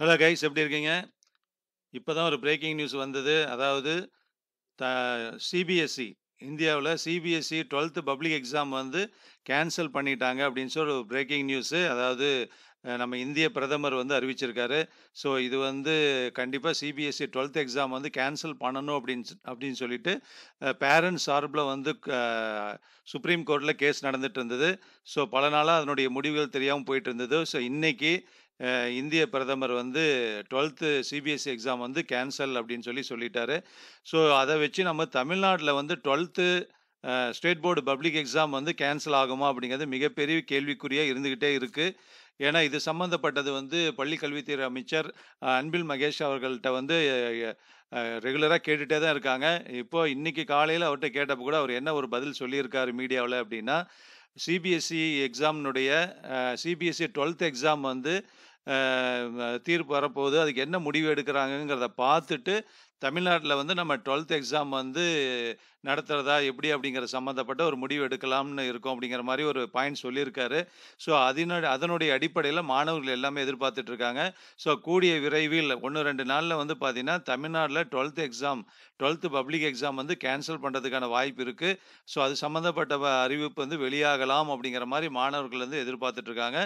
hello guys எப்படி இருக்கீங்க இப்போ தான் ஒரு பிரேக்கிங் நியூஸ் வந்தது அதாவது த சிபிஎஸ்சி இந்தியாவில் சிபிஎஸ்சி டுவெல்த்து பப்ளிக் எக்ஸாம் வந்து கேன்சல் பண்ணிட்டாங்க அப்படின்னு சொல்லி ஒரு பிரேக்கிங் நியூஸு அதாவது நம்ம இந்திய பிரதமர் வந்து அறிவிச்சிருக்காரு ஸோ இது வந்து கண்டிப்பாக சிபிஎஸ்சி டுவெல்த் எக்ஸாம் வந்து கேன்சல் பண்ணணும் அப்படின்னு அப்படின்னு சொல்லிட்டு பேரண்ட்ஸ் சார்பில் வந்து சுப்ரீம் கோர்ட்டில் கேஸ் நடந்துட்டு இருந்தது ஸோ பல நாளாக அதனுடைய முடிவுகள் தெரியாமல் போயிட்டு இருந்தது ஸோ இன்றைக்கி இந்திய பிரதமர் வந்து டுவெல்த்து சிபிஎஸ்சி எக்ஸாம் e வந்து கேன்சல் அப்படின்னு சொல்லி சொல்லிட்டாரு ஸோ அதை வச்சு நம்ம தமிழ்நாட்டில் வந்து twelfth state board public exam வந்து கேன்சல் ஆகுமா அப்படிங்கிறது மிகப்பெரிய கேள்விக்குறியாக இருந்துக்கிட்டே இருக்குது ஏன்னா இது சம்மந்தப்பட்டது வந்து பள்ளி கல்வித்துறை அமைச்சர் அன்பில் மகேஷ் அவர்கள்ட்ட வந்து ரெகுலராக கேட்டுகிட்டே தான் இருக்காங்க இப்போது இன்றைக்கி காலையில் அவர்கிட்ட கேட்டப்போ கூட அவர் என்ன ஒரு பதில் சொல்லியிருக்காரு மீடியாவில் அப்படின்னா சிபிஎஸ்சி எக்ஸாம்னுடைய சிபிஎஸ்சி டுவெல்த் எக்ஸாம் வந்து தீர்ப்பு வரப்போகுது அதுக்கு என்ன முடிவு எடுக்கிறாங்கங்கிறத பார்த்துட்டு தமிழ்நாட்டில் வந்து நம்ம டுவெல்த் எக்ஸாம் வந்து நடத்துகிறதா எப்படி அப்படிங்கிற சம்மந்தப்பட்ட ஒரு முடிவு எடுக்கலாம்னு இருக்கோம் அப்படிங்கிற மாதிரி ஒரு பாயிண்ட் சொல்லியிருக்காரு ஸோ அதனுடைய அதனுடைய அடிப்படையில் மாணவர்கள் எல்லாமே எதிர்பார்த்துட்ருக்காங்க ஸோ கூடிய விரைவில் ஒன்று ரெண்டு நாளில் வந்து பார்த்திங்கன்னா தமிழ்நாட்டில் twelfth exam twelfth public exam வந்து கேன்சல் பண்ணுறதுக்கான வாய்ப்பு இருக்குது ஸோ அது சம்மந்தப்பட்ட அறிவிப்பு வந்து வெளியாகலாம் அப்படிங்கிற மாதிரி மாணவர்கள் வந்து எதிர்பார்த்துட்ருக்காங்க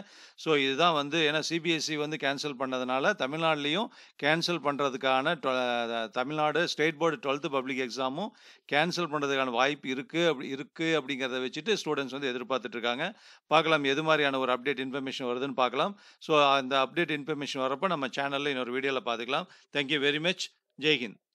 ஸோ இதுதான் வந்து ஏன்னா சிபிஎஸ்சி வந்து கேன்சல் பண்ணதுனால தமிழ்நாட்டிலையும் கேன்சல் பண்ணுறதுக்கான Tamil Nadu state board twelfth public எக்ஸாமும் கேன்சல் பண்ணுறதுக்கான வாய்ப்பு இருக்குது அப்படி இருக்குது அப்படிங்கிறத வச்சுட்டு ஸ்டூடெண்ட்ஸ் வந்து எதிர்பார்த்துட்ருக்காங்க பார்க்கலாம் எது மாதிரியான ஒரு அப்டேட் இன்ஃபர்மேஷன் வருதுன்னு பார்க்கலாம் ஸோ அந்த அப்டேட் இன்ஃபர்மேஷன் வரப்போ நம்ம சேனலில் இன்னொரு வீடியோவில் பார்த்துக்கலாம் தேங்க்யூ வெரி மச் ஜெய்ஹிந்த்